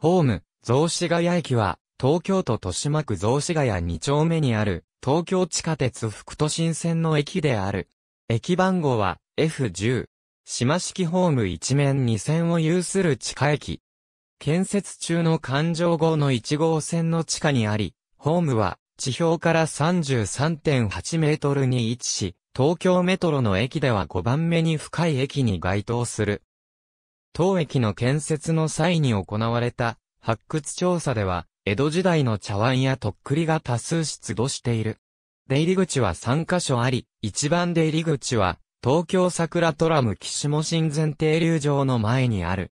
ホーム、雑司ヶ谷駅は、東京都豊島区雑司ヶ谷2丁目にある、東京地下鉄副都心線の駅である。駅番号は F10。島式ホーム一面2線を有する地下駅。建設中の環状号の1号線の地下にあり、ホームは地表から33.8メートルに位置し、東京メトロの駅では5番目に深い駅に該当する。当駅の建設の際に行われた発掘調査では、江戸時代の茶碗やとっくりが多数出土している。出入り口は3カ所あり、一番出入り口は、東京桜トラム岸も神前停留場の前にある。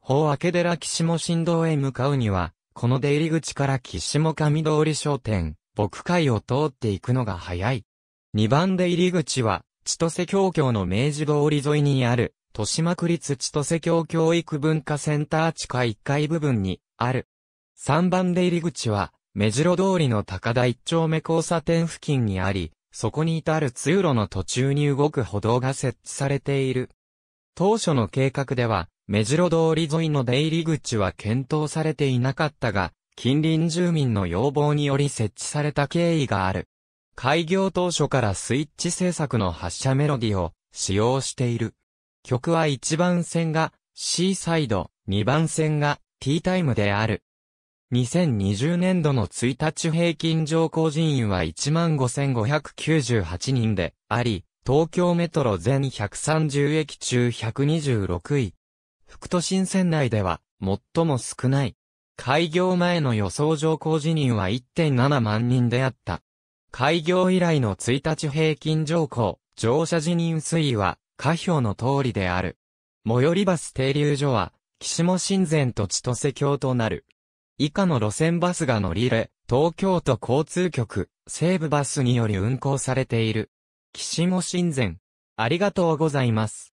法明寺岸も神道へ向かうには、この出入り口から岸も上通り商店、牧会を通っていくのが早い。2番出入り口は、千歳京教の明治通り沿いにある、豊島区立千歳教教育文化センター地下1階部分にある。3番出入り口は、目白通りの高田1丁目交差点付近にあり、そこに至る通路の途中に動く歩道が設置されている。当初の計画では、目白通り沿いの出入り口は検討されていなかったが、近隣住民の要望により設置された経緯がある。開業当初からスイッチ制作の発車メロディを使用している。曲は1番線が C サイド、2番線が T タイムである。2020年度の1日平均乗降人員は15,598人であり、東京メトロ全130駅中126位。副都心線内では最も少ない。開業前の予想乗降人員は1.7万人であった。開業以来の1日平均乗降、乗車人員推移は下表の通りである。最寄りバス停留所は、岸も神前と千歳橋となる。以下の路線バスが乗り入れ、東京都交通局、西部バスにより運行されている。岸も神前。ありがとうございます。